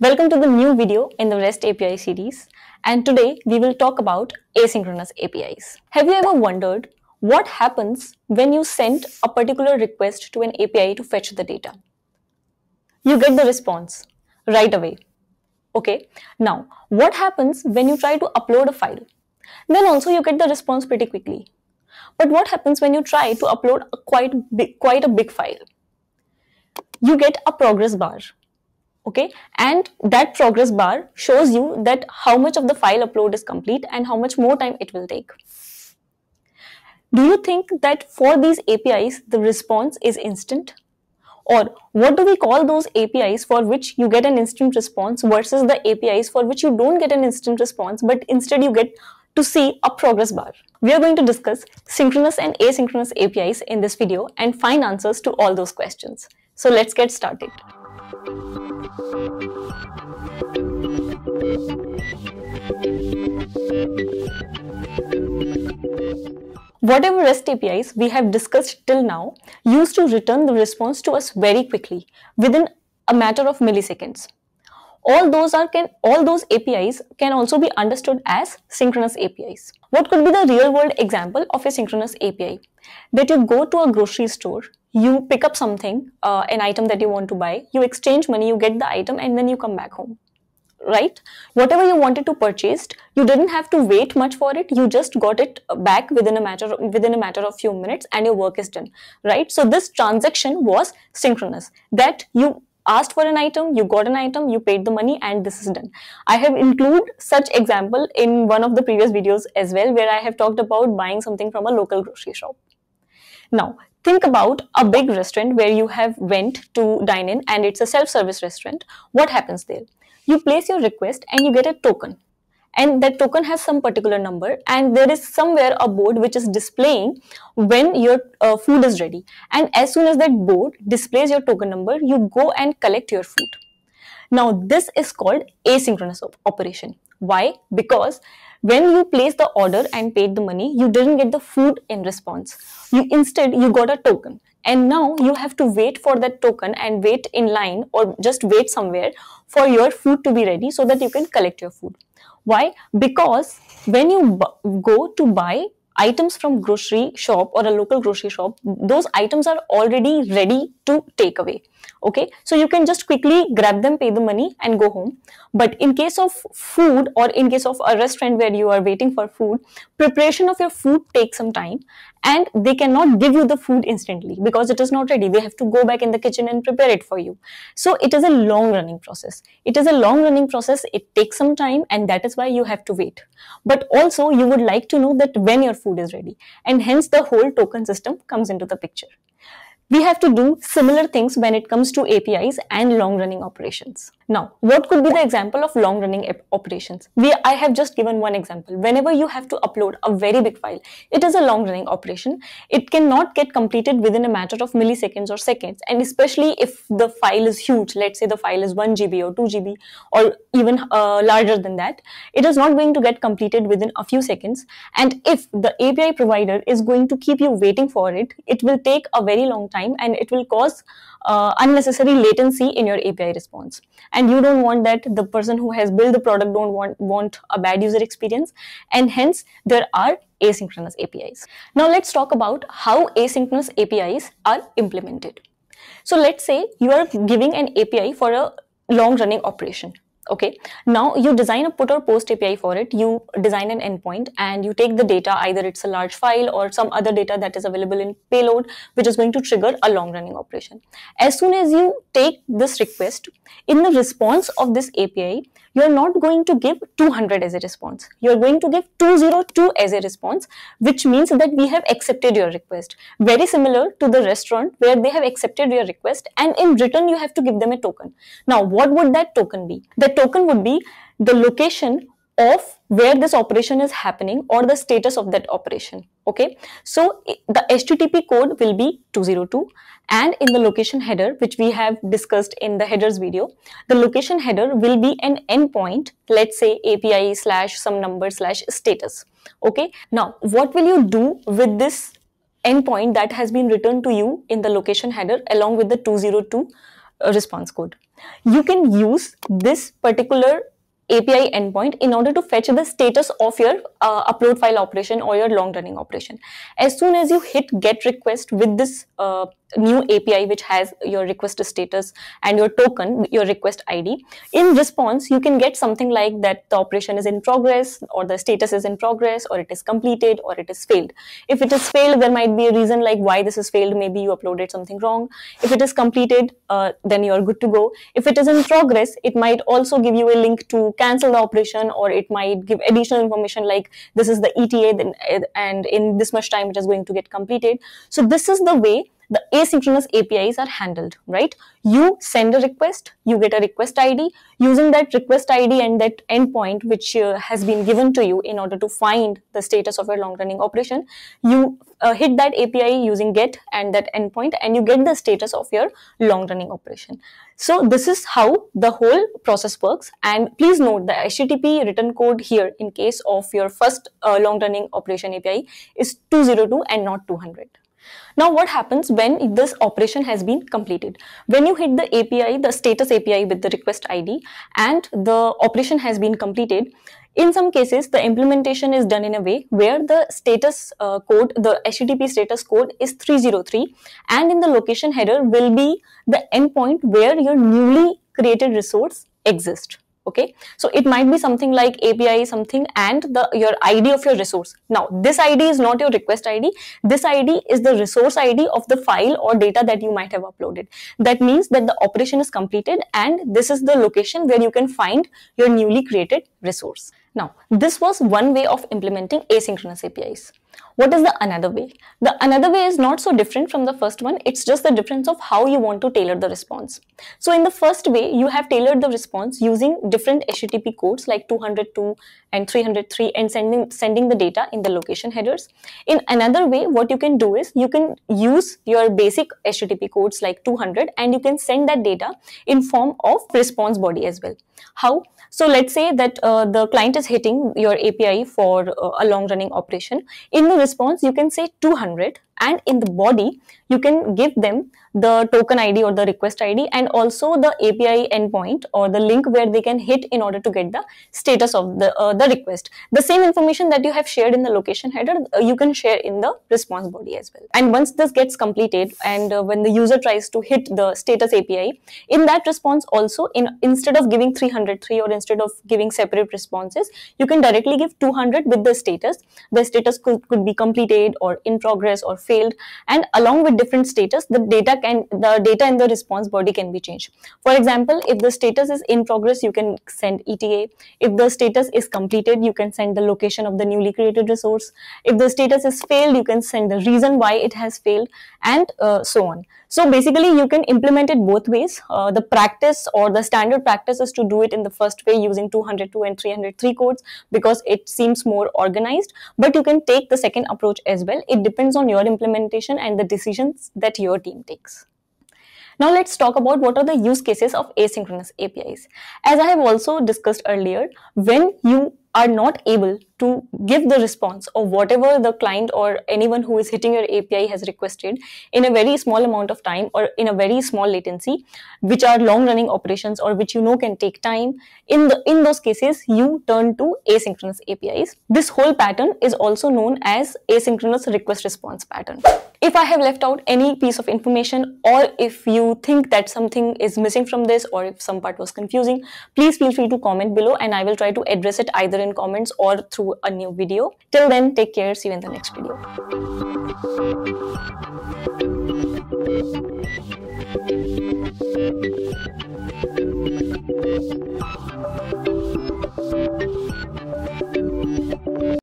Welcome to the new video in the REST API series and today we will talk about asynchronous APIs. Have you ever wondered what happens when you send a particular request to an API to fetch the data? You get the response right away. Okay, now what happens when you try to upload a file? Then also you get the response pretty quickly. But what happens when you try to upload a quite, big, quite a big file? You get a progress bar okay and that progress bar shows you that how much of the file upload is complete and how much more time it will take do you think that for these apis the response is instant or what do we call those APIs for which you get an instant response versus the APIs for which you don't get an instant response but instead you get to see a progress bar. We are going to discuss synchronous and asynchronous APIs in this video and find answers to all those questions. So let's get started. Whatever REST APIs we have discussed till now used to return the response to us very quickly within a matter of milliseconds all those are can all those APIs can also be understood as synchronous APIs. What could be the real world example of a synchronous API? That you go to a grocery store, you pick up something, uh, an item that you want to buy, you exchange money, you get the item and then you come back home right whatever you wanted to purchase you didn't have to wait much for it you just got it back within a matter within a matter of few minutes and your work is done right so this transaction was synchronous that you asked for an item, you got an item, you paid the money and this is done. I have included such example in one of the previous videos as well where I have talked about buying something from a local grocery shop. Now, think about a big restaurant where you have went to dine in and it's a self-service restaurant. What happens there? You place your request and you get a token and that token has some particular number and there is somewhere a board which is displaying when your uh, food is ready and as soon as that board displays your token number you go and collect your food now this is called asynchronous op operation why because when you placed the order and paid the money you didn't get the food in response you instead you got a token and now you have to wait for that token and wait in line or just wait somewhere for your food to be ready so that you can collect your food why? Because when you go to buy items from grocery shop or a local grocery shop, those items are already ready to take away. Okay, so you can just quickly grab them, pay the money and go home. But in case of food or in case of a restaurant where you are waiting for food, preparation of your food takes some time and they cannot give you the food instantly because it is not ready. They have to go back in the kitchen and prepare it for you. So it is a long running process. It is a long running process. It takes some time and that is why you have to wait. But also you would like to know that when your food is ready and hence the whole token system comes into the picture. We have to do similar things when it comes to APIs and long running operations. Now, what could be the example of long running operations? We, I have just given one example. Whenever you have to upload a very big file, it is a long running operation. It cannot get completed within a matter of milliseconds or seconds. And especially if the file is huge, let's say the file is 1 GB or 2 GB or even uh, larger than that, it is not going to get completed within a few seconds. And if the API provider is going to keep you waiting for it, it will take a very long time time and it will cause uh, unnecessary latency in your API response. And you don't want that the person who has built the product don't want, want a bad user experience. And hence there are asynchronous APIs. Now let's talk about how asynchronous APIs are implemented. So let's say you are giving an API for a long running operation okay now you design a put or post api for it you design an endpoint and you take the data either it's a large file or some other data that is available in payload which is going to trigger a long running operation as soon as you take this request in the response of this api you're not going to give 200 as a response. You're going to give 202 as a response, which means that we have accepted your request. Very similar to the restaurant where they have accepted your request and in return you have to give them a token. Now, what would that token be? The token would be the location of where this operation is happening or the status of that operation okay so the http code will be 202 and in the location header which we have discussed in the headers video the location header will be an endpoint let's say api slash some number slash status okay now what will you do with this endpoint that has been returned to you in the location header along with the 202 uh, response code you can use this particular API endpoint in order to fetch the status of your uh, upload file operation or your long running operation. As soon as you hit get request with this uh, new API which has your request status and your token, your request ID. In response, you can get something like that the operation is in progress or the status is in progress or it is completed or it is failed. If it is failed, there might be a reason like why this is failed. Maybe you uploaded something wrong. If it is completed, uh, then you're good to go. If it is in progress, it might also give you a link to cancel the operation or it might give additional information like this is the ETA and in this much time it is going to get completed. So this is the way the asynchronous APIs are handled, right? You send a request, you get a request ID. Using that request ID and that endpoint which uh, has been given to you in order to find the status of your long running operation, you uh, hit that API using get and that endpoint and you get the status of your long running operation. So this is how the whole process works. And please note the HTTP written code here in case of your first uh, long running operation API is 202 and not 200. Now what happens when this operation has been completed? When you hit the API, the status API with the request ID and the operation has been completed, in some cases the implementation is done in a way where the status uh, code, the HTTP status code is 303 and in the location header will be the endpoint where your newly created resource exists okay so it might be something like api something and the your id of your resource now this id is not your request id this id is the resource id of the file or data that you might have uploaded that means that the operation is completed and this is the location where you can find your newly created resource now this was one way of implementing asynchronous apis what is the another way? The another way is not so different from the first one. It's just the difference of how you want to tailor the response. So in the first way, you have tailored the response using different HTTP codes like 202 and 303 and sending, sending the data in the location headers. In another way, what you can do is you can use your basic HTTP codes like 200 and you can send that data in form of response body as well. How? So let's say that uh, the client is hitting your API for uh, a long running operation. In the response, you can say 200 and in the body you can give them the token id or the request id and also the api endpoint or the link where they can hit in order to get the status of the uh, the request the same information that you have shared in the location header uh, you can share in the response body as well and once this gets completed and uh, when the user tries to hit the status api in that response also in instead of giving 303 or instead of giving separate responses you can directly give 200 with the status the status could, could be completed or in progress or failed and along with different status the data can the data in the response body can be changed for example if the status is in progress you can send ETA if the status is completed you can send the location of the newly created resource if the status is failed you can send the reason why it has failed and uh, so on so basically you can implement it both ways uh, the practice or the standard practice is to do it in the first way using 202 and 303 codes because it seems more organized but you can take the second approach as well it depends on your implementation and the decisions that your team takes. Now let's talk about what are the use cases of asynchronous APIs. As I have also discussed earlier, when you are not able to give the response of whatever the client or anyone who is hitting your API has requested in a very small amount of time or in a very small latency, which are long running operations or which you know can take time. In, the, in those cases, you turn to asynchronous APIs. This whole pattern is also known as asynchronous request response pattern. If I have left out any piece of information or if you think that something is missing from this or if some part was confusing, please feel free to comment below and I will try to address it either either in comments or through a new video. Till then, take care. See you in the next video.